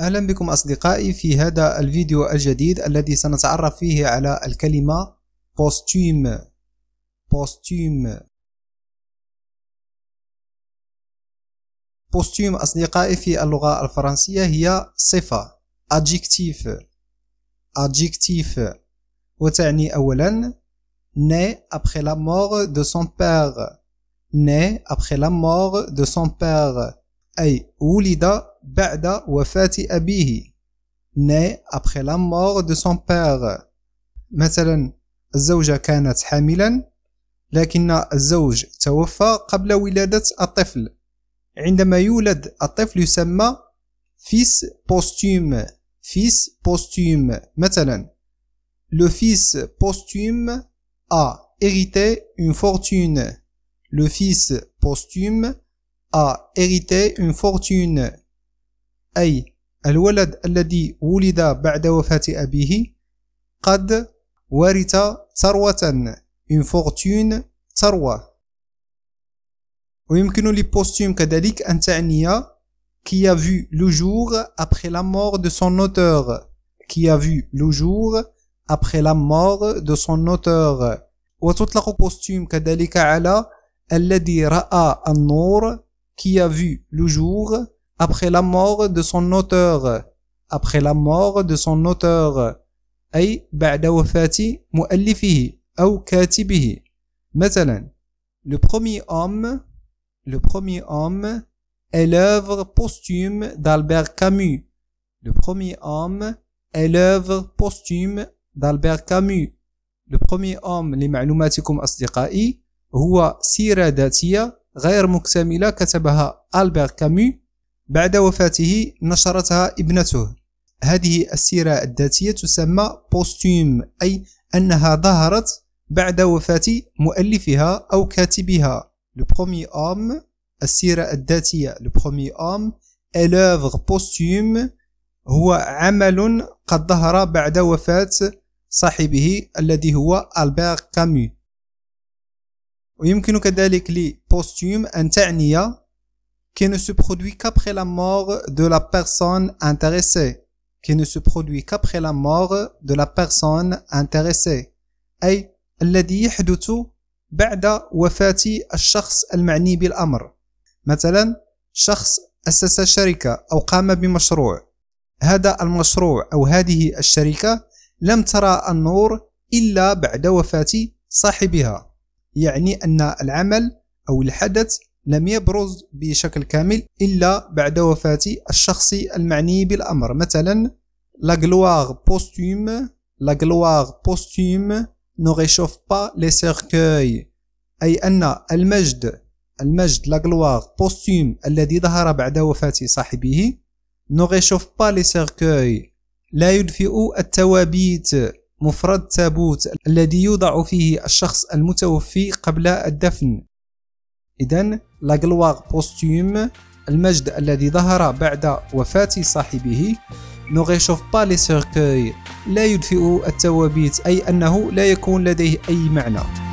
أهلا بكم أصدقائي في هذا الفيديو الجديد الذي سنتعرف فيه على الكلمة posthume posthume posthume أصدقائي في اللغة الفرنسية هي صفة adjectif adjectif وتعني أولا né après la mort de son père né après la mort de son père أي ولد بعد وفاة أبيه ني أبخي لا مور دو سون بار مثلا الزوجة كانت حاملا لكن الزوج توفى قبل ولادة الطفل عندما يولد الطفل يسمى فيس بوستوم فيس بوستوم مثلا لو فيس بوستوم أ hérité أون fortune لو فيس posthume أ hérité أون fortune أي الولد الذي ولد بعد وفاة أبيه قد ورث ثروة une fortune ثروة ويمكن لبوستيوم كذلك أن تعني qui a vu le jour après la mort de son auteur qui a vu le jour après la mort de son auteur وتطلق بوستيوم كذلك على الذي رأى النور qui a vu le jour après la mort de son auteur après la mort de son auteur اي بعد وفاه مؤلفه أو كاتبه مثلا le premier homme le premier homme est l'œuvre posthume d'Albert Camus le premier homme est l'œuvre posthume d'Albert Camus le premier homme لمعلوماتكم أصدقائي هو Sira ذاتية غير مكتملة كتبها albert كامو بعد وفاته نشرتها ابنته هذه السيرة الذاتية تسمى بوستيوم أي أنها ظهرت بعد وفاة مؤلفها أو كاتبها لو برومي أوم السيرة الذاتية لو برومي أوم الأوفغ بوستيوم هو عمل قد ظهر بعد وفاة صاحبه الذي هو ألبير كامو ويمكن كذلك لبوستيوم أن تعني qui ne se produit qu'après la mort de la personne intéressée qui ne se produit qu'après la mort de la personne intéressée أي الذي يحدث بعد وفاة الشخص المعني بالأمر مثلا شخص أسس شركة أو قام بمشروع هذا المشروع أو هذه الشركة لم ترى النور إلا بعد وفاة صاحبها يعني أن العمل أو الحدث لم يبرز بشكل كامل إلا بعد وفاة الشخص المعني بالأمر مثلا La gloire posthume La gloire posthume ne réchauffe pas les cercueils أي أن المجد المجد لا gloire posthume الذي ظهر بعد وفاة صاحبه ne réchauffe pas les cercueils لا يدفئ التوابيت مفرد تابوت الذي يوضع فيه الشخص المتوفي قبل الدفن إذا لاغلواغ بوستيوم المجد الذي ظهر بعد وفاة صاحبه ne réchauffe pas les cercueils لا يدفئ التوابيت أي أنه لا يكون لديه أي معنى